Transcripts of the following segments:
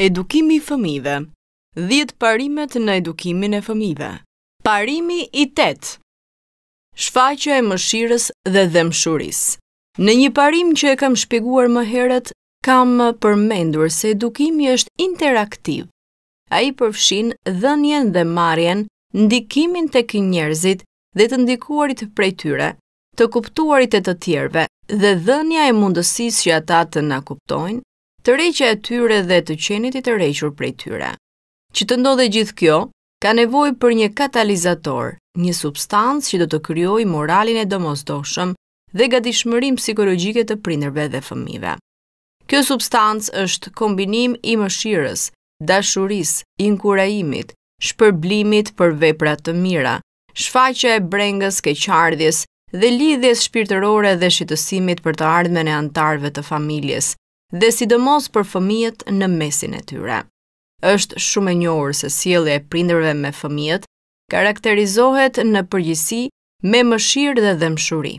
Edukimi i fëmijëve. 10 parimet në edukimin e fëmijëve. Parimi i 8. Shfaqja e mëshirës dhe dëmshurisë. Në një parim që e kam shpjeguar më herët, kam përmendur se edukimi është interaktiv. Ai përfshin dhënien dhe marrjen, ndikimin tek njerëzit dhe të ndikuarit prej tyre, të kuptuarit e të tjerëve dhe dhenja e mundësisë që ata të na kuptojnë të reqe e tyre dhe të qenit i të requr prej tyre. Që të ndodhe gjithë kjo, ka nevoj për një katalizator, një substancë që do të kryoj moralin e domosdoshëm dhe gatishmërim psikologjike të prinderve dhe fëmive. Kjo substancë është kombinim i mëshirës, dashuris, inkurajimit, shpërblimit për veprat të mira, shfaqe e brengës keqardhjes dhe lidhjes shpirtërore dhe shqitësimit për të ardhme në antarve të familjes, dhe sidomos për fëmijët në mesin e tyre. Êshtë shumë e njohur se sjellja e prindërve me fëmijët karakterizohet në përgjithësi me mëshirë dhe dhëmshuri.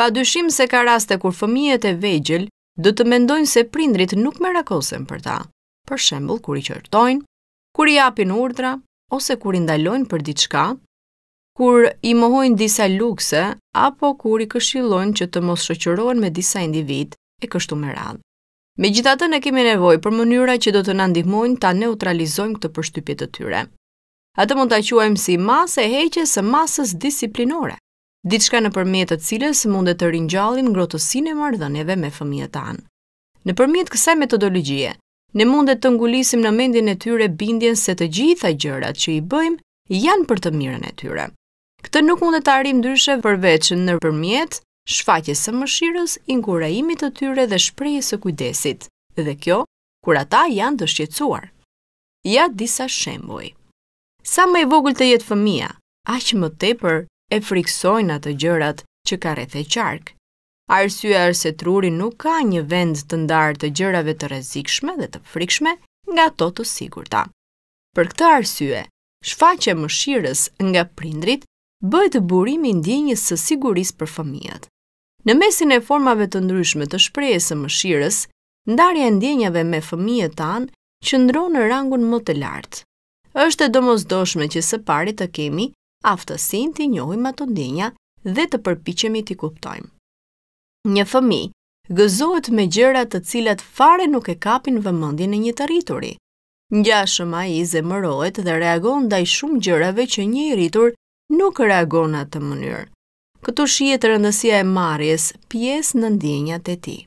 Padyshim se ka raste kur fëmijët e vegjël do të mendojnë se prindrit nuk merakosen për ta. Për shembull, kur i qortojnë, kur i japin urdhra ose kur i ndalojnë për diçka, kur i mohojnë disa lukse apo kur i këshillojnë që të mos shoqërohen me disa individ e kështu me radhë. Me gjitha të ne kemi nevoj për mënyra që do të nëndihmojnë ndihmojnë ta neutralizojmë këtë përshtypjet të tyre. Atë mund të quajmë si masë e heqës e masës disiplinore, diçka në përmjetët të cilës mund të rinjallim ngrotësin e mardhëneve me fëmijët tanë. Në përmjetë këse metodologjie, ne mund të ngulisim në mendin e tyre bindjen se të gjitha gjërat që i bëjmë janë për të mirën e tyre. Këtë nuk mund të arim dyshe përveç në përmjet shfaqjes së mëshirës, inkurajimit të tyre dhe shprehjes së kujdesit, dhe kjo kur ata janë të Ja disa shembuj. Sa më e vogël të jetë fëmia, aq më tepër e friksojnë ato gjërat që ka rreth e qark. Arsyeja është se truri nuk ka një vend të ndarë të gjërave të rrezikshme dhe të frikshme nga ato të sigurta. Për këtë arsye, shfaqja e mëshirës nga prindrit bëhet burimi i ndjenjës së sigurisë për fëmijët. Në mesin e formave të ndryshme të shprehjes së mëshirës, ndarja e ndjenjave me fëmijët tanë që ndronë në rangun më të lartë. Êshtë e domosdoshme që së pari të kemi aftësinë të njohim ato ndjenja dhe të përpichemi të kuptojmë. Një fëmi gëzohet me gjëra të cilat fare nuk e kapin vëmendjen e një të rrituri. Ngjashëm ai zemërohet dhe reagon ndaj shumë gjërave që një i rritur nuk reagon atë mënyrë. Këtu shihet rëndësia e marrjes pjesë në ndjenjat e tij.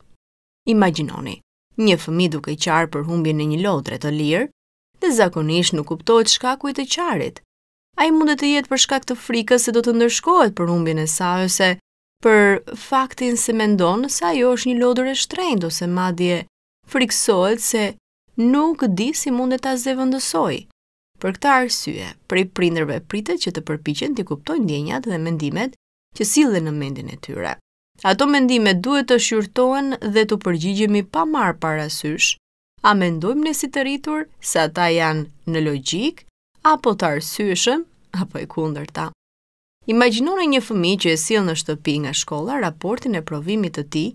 Imagjinoni, një fëmijë duke qarë për humbjen e një lodre të lirë, dhe zakonisht nuk kuptohet shkaku i të qarit. Ai mund të jetë për shkak të frikës se do të ndërshkohet për humbjen e saj ose për faktin se mendon se ajo është një lodër e shtrenjtë ose madje friksohet se nuk di si mund ta zëvendësoj. Për këtë arsye, prej prindërve pritet që të përpiqen të kuptojnë ndjenjat dhe mendimet që sillen në mendin e tyre. Ato mendime duhet të shqyrtohen dhe të përgjigjemi pa marr parasysh, a mendojmë ne si të rritur se ata janë në logjik apo të arsyeshëm apo e kundërta. Imagjinoni një fëmijë që e sill në shtëpi nga shkolla raportin e provimit të tij,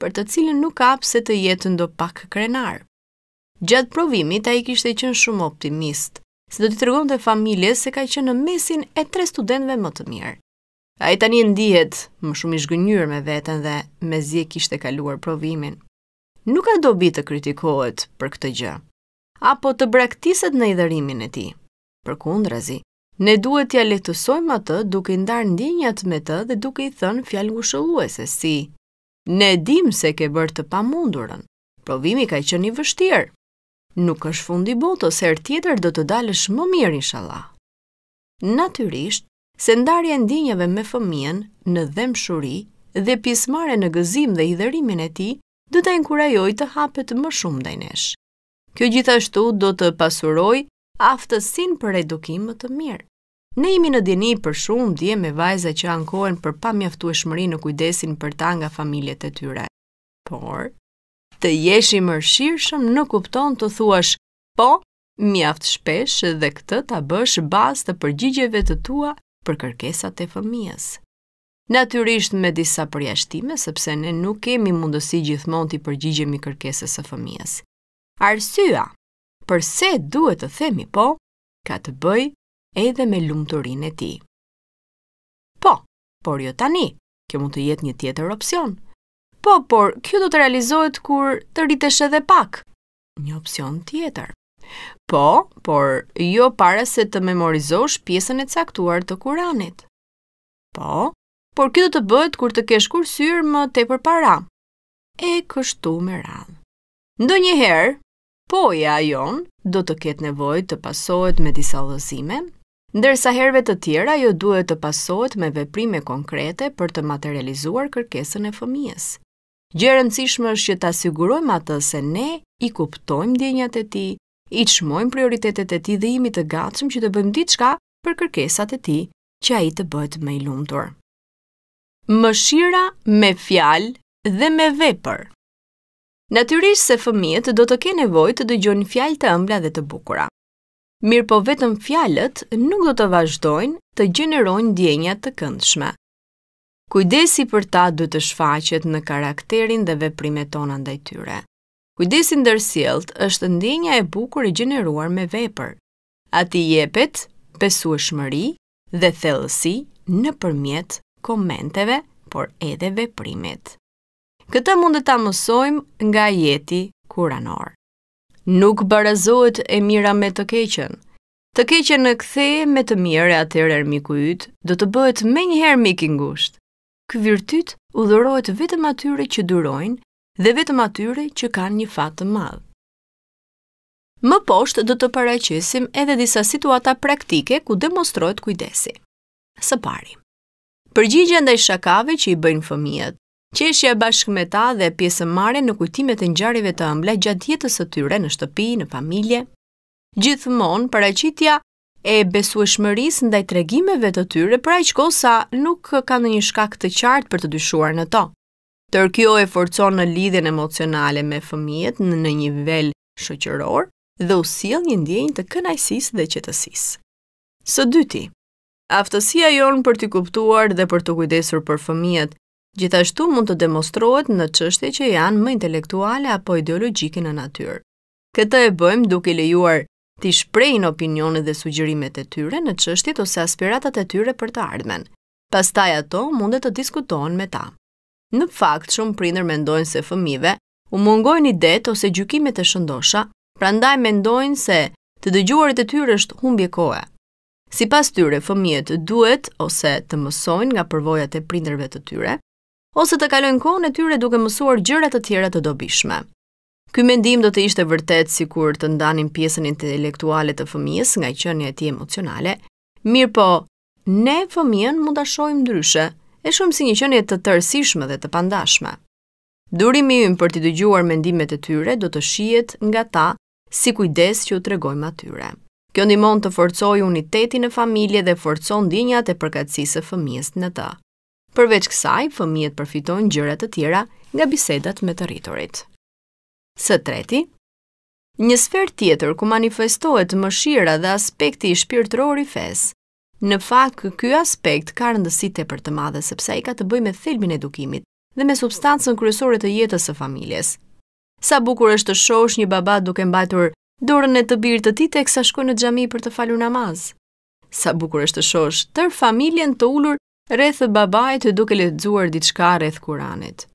për të cilin nuk ka pse të jetë ndo pak krenar. Gjatë provimit ai kishte qenë shumë optimist, se do t'i tregonte familjes se ka qenë në mesin e tre studentëve më të mirë. A i tani ndihet më shumë i shgënyur me vetën dhe me zje kishte kaluar provimin. Nuk a dobi të kritikohet për këtë gjë, apo të braktiset në idhërimin e ti. Për kundrazi, ne duhet t'ja lehtësojmë atë duke ndarë ndinjat me të dhe duke i thënë fjalë ngushëlluese si Ne dim se ke bërë të mundurën. Provimi ka qenë i vështirë. Nuk është fundi botës, herë tjetër do të dalësh më mirë inshallah. Natyrisht, se ndarje dinjeve me fëmijën në shuri dhe pismare në gëzim dhe i dherimin e ti, dhe të inkurajoj të hapet më shumë dhe nesh. Kjo gjithashtu do të pasuroj aftësin për edukim më të mirë. Ne imi në dini për shumë dje me vajza që ankohen për pa mjaftu e shmëri në kujdesin për ta nga familjet e tyre. Por, të jesh i mërshirëshëm në kupton të thuash, po, mjaft shpesh dhe këtë ta bësh bas të përgjigjeve të tua për kërkesat e fëmijës. Natyrisht me disa përjashtime, sepse ne nuk kemi mundësi gjithmonë të përgjigjemi kërkesës së fëmijës. Arsyeja pse duhet të themi po, ka të bëj edhe me lumturinë e tij. Po, por jo tani. Kjo mund të jetë një tjetër opsion. Po, por kjo do të realizohet kur të rritesh edhe pak. Një opsion tjetër. Po, por jo para se të memorizosh pjesën e caktuar të Kuranit. Po, por kjo do të bëhet kur të kesh kursyer më tepër para. E kështu me radhë. Ndonjëherë, poja jon do të ketë nevojë të pasohet me disa udhëzime, ndërsa herëve të tjera ajo duhet të pasohet me veprime konkrete për të materializuar kërkesën e fëmijës. Gjë e rëndësishme është që ta sigurojmë atë se ne i kuptojmë ndjenjat e tij i prioritetet e ti dhe imi të gatshëm që të bëjmë diçka për kërkesat e ti që a i të bëjt me i lumëtur. Mëshira me fjalë dhe me vepër Natyrisht se fëmijët do të ke nevoj të dëgjojnë fjalë të ëmbla dhe të bukura. Mirë po vetëm fjalët nuk do të vazhdojnë të gjenerojnë djenjat të këndshme. Kujdesi për ta du të shfaqet në karakterin dhe veprimet tona ndaj tyre. Kujdesi ndërsjellët është ndjenja e bukur e gjeneruar me vepër. Ati jepet besueshmëri dhe thellësi nëpërmjet komenteve, por edhe veprimit. Këtë mund të ta mësojmë nga jeti kuranor. Nuk barazohet e mira me të keqen. Të keqen në kthe me të mirë atëherë miku yt do të bëhet më njëherë mik i ngushtë. Ky virtyt udhërohet vetëm atyre që durojnë dhe vetëm atyre që kanë një fatë të madhë. Më poshtë dhe të pareqesim edhe disa situata praktike ku demonstrojt kujdesi. Së pari, përgjigje ndaj shakave që i bëjnë fëmijët, qeshja bashkë me ta dhe pjesë në kujtimet e njarive të ëmble gjatë jetës të tyre në shtëpi, në familje, gjithmonë pareqitja e besueshmëris ndaj tregimeve të tyre pra i kosa nuk ka në një shkak të qartë për të dyshuar në to. Tërkjo e forcon në lidhjen emocionale me fëmijet në një nivel shëqëror dhe usil një ndjenjë të kënajsis dhe qëtësis. Së dyti, aftësia jonë për t'i kuptuar dhe për t'u kujdesur për fëmijet, gjithashtu mund të demonstrohet në çështje që janë më intelektuale apo ideologjike në natyrë. Këtë e bëjmë duke lejuar t'i shprejnë opinionet dhe sugjërimet e tyre në çështjet ose aspiratat e tyre për të ardhmen, pastaj ato mundet të diskutojnë me ta. Në fakt shumë prindër mendojnë se fëmijëve u mungojnë idet ose gjukimet e shëndosha, prandaj mendojnë se të dëgjuarit e tyre është humbje kohe. Sipas tyre fëmijët duhet ose të mësojnë nga përvojat e prindërve të tyre, ose të kalojnë kohën e tyre duke mësuar gjëra të tjera të dobishme. Ky mendim do të ishte vërtet sikur të ndanin pjesën intelektuale të fëmijës nga qënje e tij emocionale, po, ne fëmijën mund ta shohim ndryshe e shumë si një qënje të tërësishme dhe të pandashme. Durimi ju për të dëgjuar mendimet e tyre do të shijet nga ta si kujdes që u tregojmë atyre. Kjo ndimon të forcoj unitetin e familje dhe forcon dinjat e përkatsisë e fëmijës në të. Përveç kësaj, fëmijët përfitojnë gjërat të tjera nga bisedat me të rritorit. Së treti, një sferë tjetër ku manifestohet më shira dhe aspekti i i fesë, Në fakt, ky aspekt ka rëndësi tepër të madhe sepse ai ka të bëjë me thelbin e edukimit dhe me substancën kryesore të jetës së familjes. Sa bukur është të shohësh një baba duke mbajtur dorën e të birit të tij teksa shkon në xhami për të falur namaz. Sa bukur është të shohësh tër familjen të ulur rreth babait duke lexuar diçka rreth Kuranit.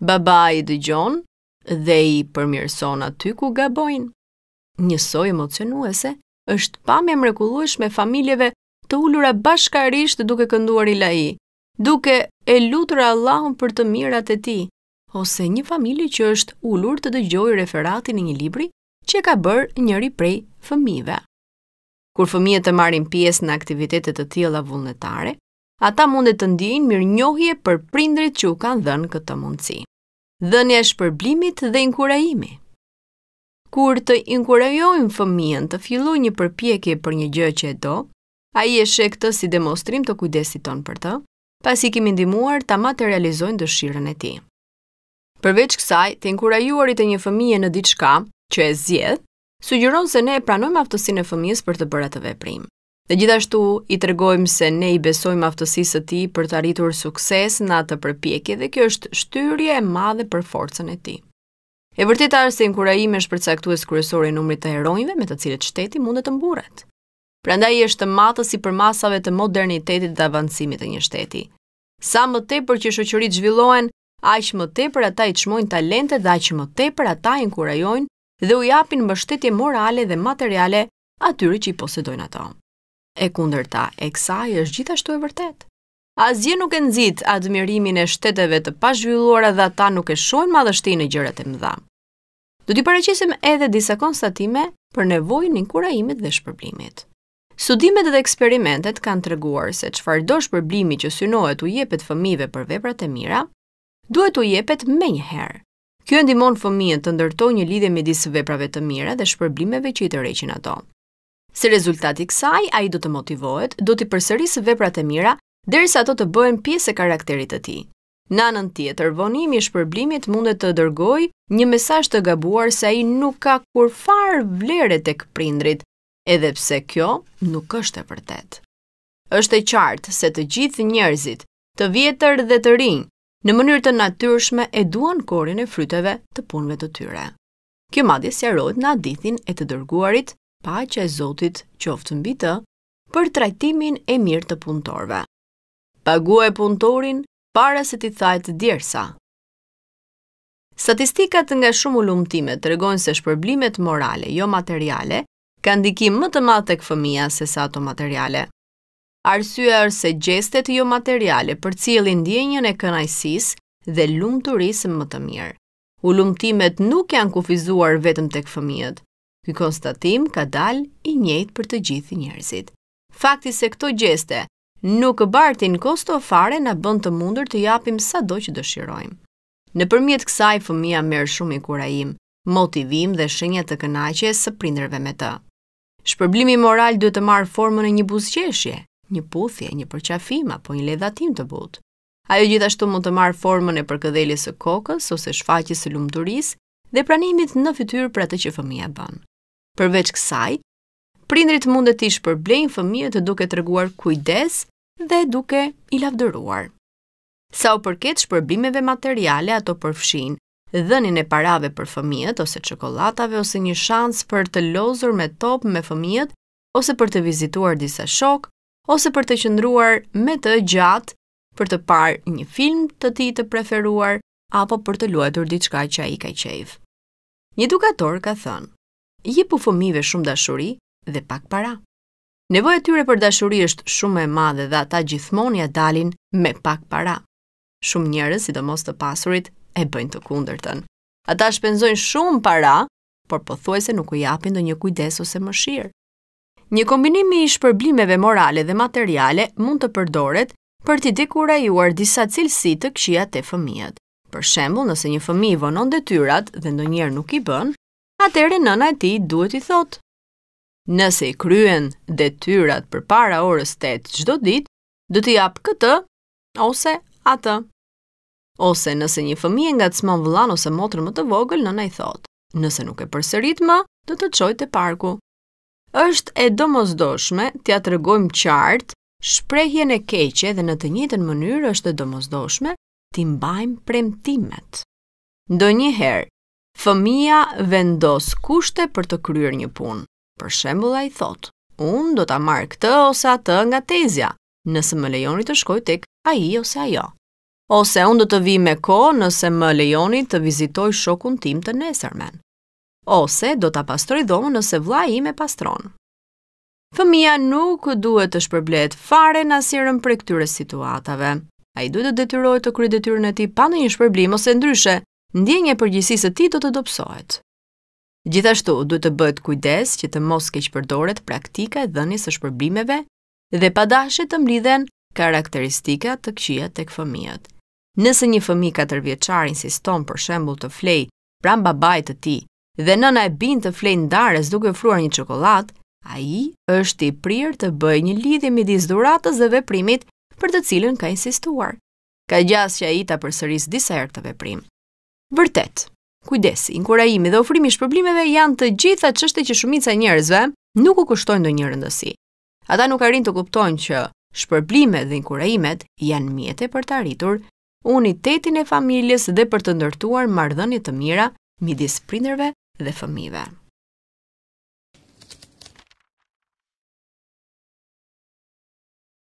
Babai dëgjon dhe i përmirëson aty ku gabojnë. Njësoj emocionuese është pa me mrekulluish me familjeve të ullura bashkarisht duke kënduar i duke e lutur Allahun për të mirat e ti, ose një familje që është ullur të dëgjoj referatin një libri që ka bërë njëri prej fëmive. Kur fëmijet të marrin pjesë në aktivitetet të tjela vullnetare, ata mundet të ndijin mirë njohje për prindrit që u kanë dhenë këtë mundësi. Dhenja shpërblimit dhe inkurajimi Kur të inkurajojmë fëmijën të filloj një përpjekje për një gjë që e do, A i e shë këtë si demonstrim të kujdesit ton për të, pas i kimi ndimuar ta realizojnë dëshirën e ti. Përveç kësaj, të inkurajuarit e një fëmije në diçka që e zjedh, sugjeron se ne e pranojmë aftësinë e fëmijës për të bërë atë veprim. Dhe gjithashtu i tregojmë se ne i besojmë aftësisë së tij për të arritur sukses në atë përpjekje dhe kjo është shtyrje e madhe për forcën e tij. E vërteta është se inkurajimi është përcaktues kryesor i numrit të heronjve me të cilët shteti mund të mburret. Prandaj i është të matë si për masave të modernitetit dhe avancimit të një shteti. Sa më tepër që shëqërit zhvillohen, aq më tepër ata i çmojnë talente dhe aq më tepër ata i inkurajojnë dhe u japin mbështetje morale dhe materiale atyre që i posedojnë ato. E kundërta, e kësaj është gjithashtu e vërtet. Azje nuk e nxit admirimin e shteteve të pazhvilluara dhe ata nuk e shohin madhështinë në gjërat e mëdha. Do t'i paraqesim edhe disa konstatime për nevojën e inkurajimit dhe shpërblimit. Sudimet dhe eksperimentet kanë të reguar se që fardosh përblimi që synohet u jepet fëmive për veprat e mira, duhet u jepet me njëherë. Kjo e ndimon fëmijën të ndërtoj një lidhe me disë veprave të mira dhe shpërblimeve që i të reqin ato. Se rezultati kësaj, a i do të motivohet, do të përsërisë veprat e mira, dërsa ato të bëhen pjesë e karakterit të ti. Në anën tjetër, vonimi i shpërblimit mundet të dërgoj një mesaj të gabuar se a i nuk ka kur farë vlerët e këprindrit, edhe pse kjo nuk është e vërtet. Është e qartë se të gjithë njerëzit, të vjetër dhe të rinj, në mënyrë të natyrshme e duan korin e fryteve të punëve të tyre. Kjo madje sjarohet në hadithin e të dërguarit, paqja e Zotit qoftë mbi të, për trajtimin e mirë të punëtorve. Paguaj punëtorin para se t'i thajë të djersa. Statistikat nga shumë ulumtime të se shpërblimet morale, jo materiale, ka ndikim më të madh tek fëmia se sa ato materiale. Arsyeja është se gjestet jo materiale përcjellin ndjenjën e kënaqësisë dhe lumturisë më të mirë. Ulumtimet nuk janë kufizuar vetëm tek fëmijët. Ky konstatim ka dalë i njëjtë për të gjithë njerëzit. Fakti se këto gjeste nuk bartin kosto fare na bën të mundur të japim sado që dëshirojmë. Në përmjet kësaj, fëmija merë shumë i kurajim, motivim dhe shenja të kënaqje së prinderve me të. Shpërblimi moral duhet të marrë formën e një buzqeshje, një puthje, një përqafim apo një ledhatim të butë. Ajo gjithashtu mund të marrë formën e përkëdheljes së kokës ose shfaqjes së lumturisë dhe pranimit në fytyrë për atë që fëmia bën. Përveç kësaj, prindrit mund të i shpërblejnë fëmijët të duke treguar kujdes dhe duke i lavdëruar. Sa u përket shpërbimeve materiale, ato përfshin dhënien e parave për fëmijët ose çokoladave ose një shans për të lozur me top me fëmijët ose për të vizituar disa shok ose për të qëndruar me të gjatë për të parë një film të tij të preferuar apo për të luajtur diçka që ai ka qejf. Një edukator ka thënë: "Jepu fëmijëve shumë dashuri dhe pak para." Nevoja e tyre për dashuri është shumë e madhe dhe ata gjithmonë ja dalin me pak para. Shumë njerëz, sidomos të pasurit, e bëjnë të kundërtën. Ata shpenzojnë shumë para, por përthuaj se nuk u japin ndonjë një kujdes ose më shirë. Një kombinimi i shpërblimeve morale dhe materiale mund të përdoret për t'i dikura juar disa cilësi të këshia të fëmijët. Për shembull, nëse një fëmijë vonon dhe tyrat dhe ndonjëherë nuk i bën, atëherë nëna e ti duhet i thotë. Nëse i kryen dhe tyrat për para orës të çdo ditë, do të jap këtë ose atë." ose nëse një fëmijë ngacmon vlan ose motrën më të vogël, nëna i thot: "Nëse nuk e përsërit më, do të çoj e parku." Është e domosdoshme t'ia tregojmë qartë shprehjen e keqe dhe në të njëjtën mënyrë është e domosdoshme t'i mbajmë premtimet. Ndonjëherë, fëmia vendos kushte për të kryer një punë. Për shembull ai thot: "Unë do ta marr këtë ose atë nga tezja, nëse më lejoni të shkoj tek ai ose ajo." ose unë do të vi me ko nëse më lejoni të vizitoj shokun tim të nesërmen, ose do të pastroj dhomë nëse vla i me pastron. Fëmija nuk duhet të shpërblet fare në asirën për këtyre situatave. A i duhet të detyroj të kry detyrën e ti pa në një shpërblim ose ndryshe, ndjenje përgjësisë të ti do të dopsohet. Gjithashtu, duhet të bëhet kujdes që të mos keq përdoret praktika e dhenjës së shpërblimeve dhe padashe të mlidhen karakteristika të këqija tek fëmijët. Nëse një fëmi 4 vjeqar insiston për shembul të flej pram babaj të ti dhe nëna e bin të flej ndares duke fruar një qokolat, a i është i prirë të bëj një lidhje me dizduratës dhe veprimit për të cilën ka insistuar. Ka gjasë që a i ta përsëris disa erë të veprim. Vërtet, kujdesi, inkurajimi dhe ofrimi shpërblimeve janë të gjitha qështë që shumica njerëzve nuk u kushtojnë do një rëndësi. Ata nuk arin të kuptojnë që shpërblimet dhe inkurajimet janë mjete për të arritur unitetin e familjes dhe për të ndërtuar mardhënje të mira midis prinderve dhe fëmive.